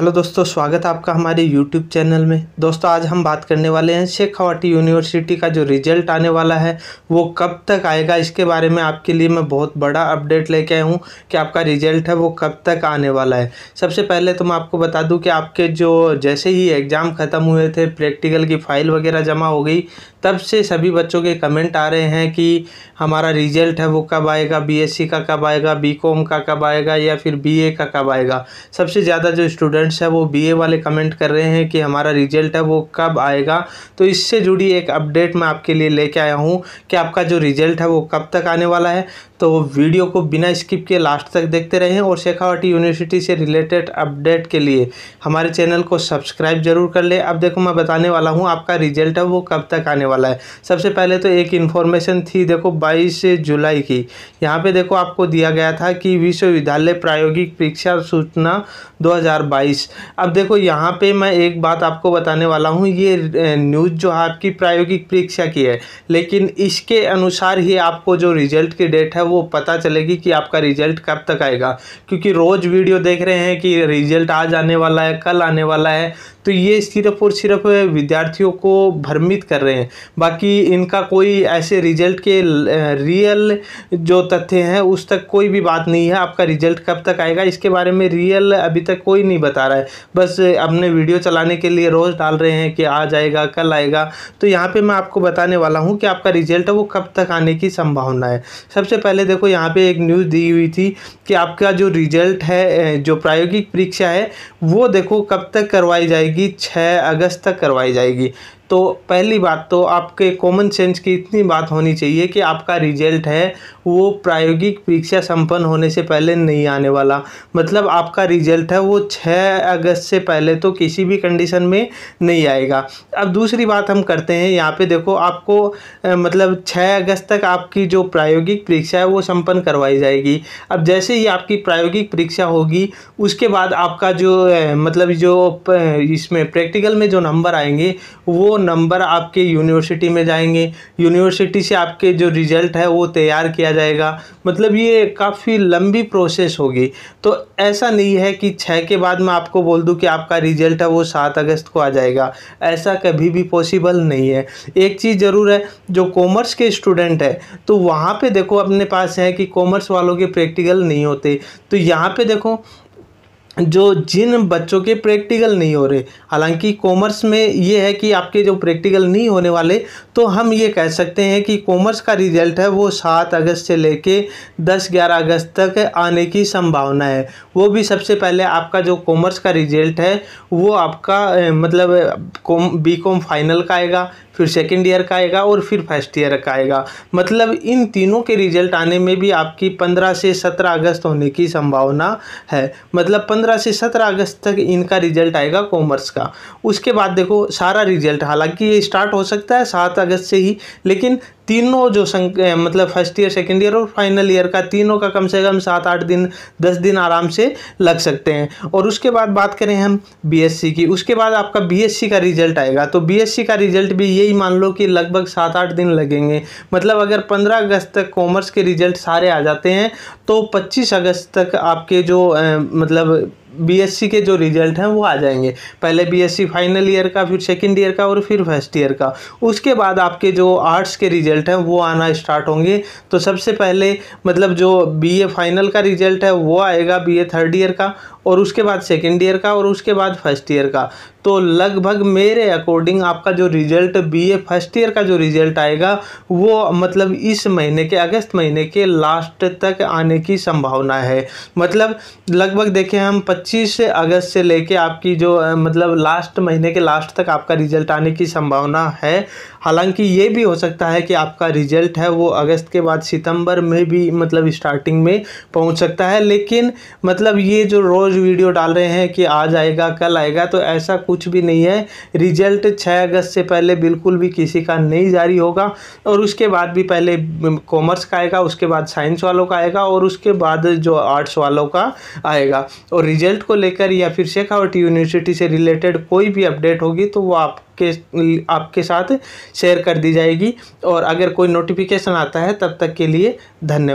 hello दोस्तों स्वागत है आपका हमारे यूट्यूब चैनल में दोस्तों आज हम बात करने वाले हैं शेखावाटी यूनिवर्सिटी का जो रिजल्ट आने वाला है वो कब तक आएगा इसके बारे में आपके लिए मैं बहुत बड़ा अपडेट लेके आया हूँ कि आपका रिजल्ट है वो कब तक आने वाला है सबसे पहले तो मैं आपको बता दूँ कि आपके जो जैसे ही एग्ज़ाम ख़त्म हुए थे प्रैक्टिकल की फ़ाइल वगैरह जमा हो गई तब से सभी बच्चों के कमेंट आ रहे हैं कि हमारा रिजल्ट है वो कब आएगा बी का कब आएगा बी का कब आएगा या फिर बी का कब आएगा सबसे ज़्यादा जो स्टूडेंट स्टूडेंट्स हैं वो बीए वाले कमेंट कर रहे हैं कि हमारा रिजल्ट है वो कब आएगा तो इससे जुड़ी एक अपडेट मैं आपके लिए लेके आया हूँ कि आपका जो रिजल्ट है वो कब तक आने वाला है तो वीडियो को बिना स्किप के लास्ट तक देखते रहें और शेखावटी यूनिवर्सिटी से रिलेटेड अपडेट के लिए हमारे चैनल को सब्सक्राइब जरूर कर ले अब देखो मैं बताने वाला हूँ आपका रिजल्ट है वो कब तक आने वाला है सबसे पहले तो एक इन्फॉर्मेशन थी देखो बाईस जुलाई की यहाँ पे देखो आपको दिया गया था कि विश्वविद्यालय प्रायोगिक परीक्षा सूचना दो प्राइस अब देखो यहाँ पे मैं एक बात आपको बताने वाला हूँ ये न्यूज़ जो है आपकी प्रायोगिक परीक्षा की है लेकिन इसके अनुसार ही आपको जो रिजल्ट की डेट है वो पता चलेगी कि आपका रिजल्ट कब तक आएगा क्योंकि रोज़ वीडियो देख रहे हैं कि रिजल्ट आज आने वाला है कल आने वाला है तो ये सिर्फ और सिर्फ विद्यार्थियों को भ्रमित कर रहे हैं बाकी इनका कोई ऐसे रिजल्ट के रियल जो तथ्य हैं उस तक कोई भी बात नहीं है आपका रिजल्ट कब तक आएगा इसके बारे में रियल अभी तक कोई नहीं बता बता रहा है बस अपने वीडियो चलाने के लिए रोज़ डाल रहे हैं कि आ जाएगा कल आएगा तो यहाँ पे मैं आपको बताने वाला हूँ कि आपका रिजल्ट है वो कब तक आने की संभावना है सबसे पहले देखो यहाँ पे एक न्यूज़ दी हुई थी कि आपका जो रिजल्ट है जो प्रायोगिक परीक्षा है वो देखो कब तक करवाई जाएगी छः अगस्त तक करवाई जाएगी तो पहली बात तो आपके कॉमन सेंस की इतनी बात होनी चाहिए कि आपका रिजल्ट है वो प्रायोगिक परीक्षा संपन्न होने से पहले नहीं आने वाला मतलब आपका रिजल्ट है वो 6 अगस्त से पहले तो किसी भी कंडीशन में नहीं आएगा अब दूसरी बात हम करते हैं यहाँ पे देखो आपको मतलब 6 अगस्त तक आपकी जो प्रायोगिक परीक्षा है वो संपन्न करवाई जाएगी अब जैसे ही आपकी प्रायोगिक परीक्षा होगी उसके बाद आपका जो मतलब जो इसमें प्रैक्टिकल में जो नंबर आएंगे वो नंबर आपके यूनिवर्सिटी में जाएंगे यूनिवर्सिटी से आपके जो रिज़ल्ट है वो तैयार किया जाएगा मतलब ये काफ़ी लंबी प्रोसेस होगी तो ऐसा नहीं है कि छः के बाद मैं आपको बोल दूँ कि आपका रिज़ल्ट है वो सात अगस्त को आ जाएगा ऐसा कभी भी पॉसिबल नहीं है एक चीज़ ज़रूर है जो कॉमर्स के स्टूडेंट है तो वहाँ पर देखो अपने पास है कि कॉमर्स वालों के प्रैक्टिकल नहीं होते तो यहाँ पे देखो जो जिन बच्चों के प्रैक्टिकल नहीं हो रहे हालांकि कॉमर्स में ये है कि आपके जो प्रैक्टिकल नहीं होने वाले तो हम ये कह सकते हैं कि कॉमर्स का रिजल्ट है वो सात अगस्त से लेके दस ग्यारह अगस्त तक आने की संभावना है वो भी सबसे पहले आपका जो कॉमर्स का रिजल्ट है वो आपका मतलब कॉम बी कॉम फाइनल का आएगा फिर सेकेंड ईयर का आएगा और फिर फर्स्ट ईयर का आएगा मतलब इन तीनों के रिजल्ट आने में भी आपकी पंद्रह से सत्रह अगस्त होने की संभावना है मतलब पंद्रह से सत्रह अगस्त तक इनका रिजल्ट आएगा कॉमर्स का उसके बाद देखो सारा रिजल्ट हालांकि ये स्टार्ट हो सकता है सात अगस्त से ही लेकिन तीनों जो संक मतलब फर्स्ट ईयर सेकेंड ईयर और फाइनल ईयर का तीनों का कम से कम सात आठ दिन दस दिन आराम से लग सकते हैं और उसके बाद बात करें हम बीएससी की उसके बाद आपका बीएससी का रिजल्ट आएगा तो बीएससी का रिजल्ट भी यही मान लो कि लगभग सात आठ दिन लगेंगे मतलब अगर पंद्रह अगस्त तक कॉमर्स के रिजल्ट सारे आ जाते हैं तो पच्चीस अगस्त तक आपके जो मतलब बीएससी के जो रिजल्ट हैं वो आ जाएंगे पहले बीएससी फाइनल ईयर का फिर सेकंड ईयर का और फिर फर्स्ट ईयर का उसके बाद आपके जो आर्ट्स के रिजल्ट हैं वो आना स्टार्ट होंगे तो सबसे पहले मतलब जो बीए फाइनल का रिजल्ट है वो आएगा बीए थर्ड ईयर का और उसके बाद सेकेंड ईयर का और उसके बाद फर्स्ट ईयर का तो लगभग मेरे अकॉर्डिंग आपका जो रिजल्ट बीए फर्स्ट ईयर का जो रिजल्ट आएगा वो मतलब इस महीने के अगस्त महीने के लास्ट तक आने की संभावना है मतलब लगभग देखें हम 25 अगस्त से लेके आपकी जो मतलब लास्ट महीने के लास्ट तक आपका रिजल्ट आने की संभावना है हालांकि ये भी हो सकता है कि आपका रिजल्ट है वो अगस्त के बाद सितंबर में भी मतलब स्टार्टिंग में पहुंच सकता है लेकिन मतलब ये जो रोज़ रोज़ वीडियो डाल रहे हैं कि आज आएगा कल आएगा तो ऐसा कुछ भी नहीं है रिजल्ट 6 अगस्त से पहले बिल्कुल भी किसी का नहीं जारी होगा और उसके बाद भी पहले कॉमर्स का आएगा उसके बाद साइंस वालों का आएगा और उसके बाद जो आर्ट्स वालों का आएगा और रिजल्ट को लेकर या फिर शेखावट यूनिवर्सिटी से रिलेटेड कोई भी अपडेट होगी तो वो आप के आपके साथ शेयर कर दी जाएगी और अगर कोई नोटिफिकेशन आता है तब तक के लिए धन्यवाद